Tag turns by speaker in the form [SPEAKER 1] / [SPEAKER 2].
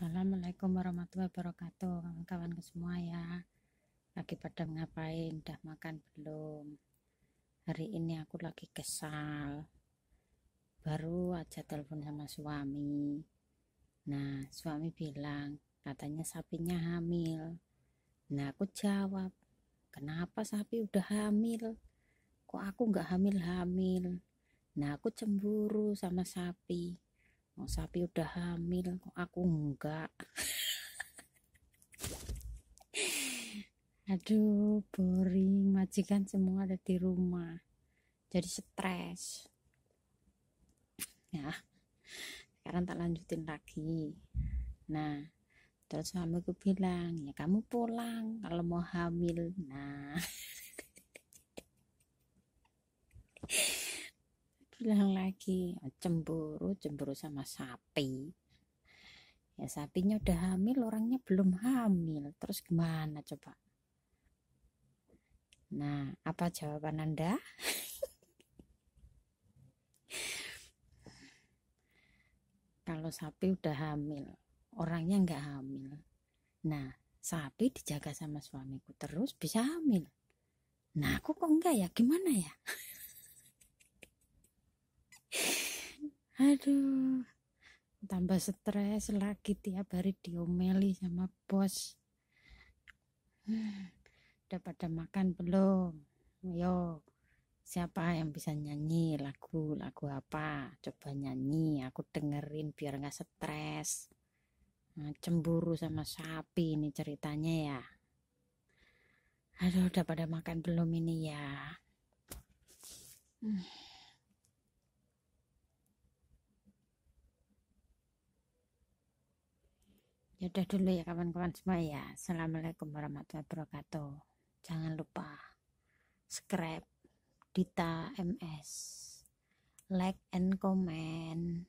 [SPEAKER 1] Assalamualaikum warahmatullahi wabarakatuh kawan kawan semua ya lagi pada ngapain udah makan belum hari ini aku lagi kesal baru aja telepon sama suami nah suami bilang katanya sapinya hamil nah aku jawab kenapa sapi udah hamil kok aku nggak hamil-hamil nah aku cemburu sama sapi oh, sapi udah hamil aku enggak aduh boring majikan semua ada di rumah jadi stres ya sekarang tak lanjutin lagi nah terus suamiku bilang ya kamu pulang kalau mau hamil nah bilang lagi cemburu cemburu sama sapi ya sapinya udah hamil orangnya belum hamil terus gimana coba nah apa jawaban anda kalau sapi udah hamil orangnya nggak hamil nah sapi dijaga sama suamiku terus bisa hamil nah aku kok enggak ya gimana ya aduh tambah stres lagi tiap hari diomeli sama bos udah pada makan belum yo siapa yang bisa nyanyi lagu lagu apa coba nyanyi aku dengerin biar nggak stres nah, cemburu sama sapi ini ceritanya ya aduh udah pada makan belum ini ya hmm. Yaudah dulu ya kawan-kawan semua ya assalamualaikum warahmatullahi wabarakatuh jangan lupa subscribe Dita MS like and comment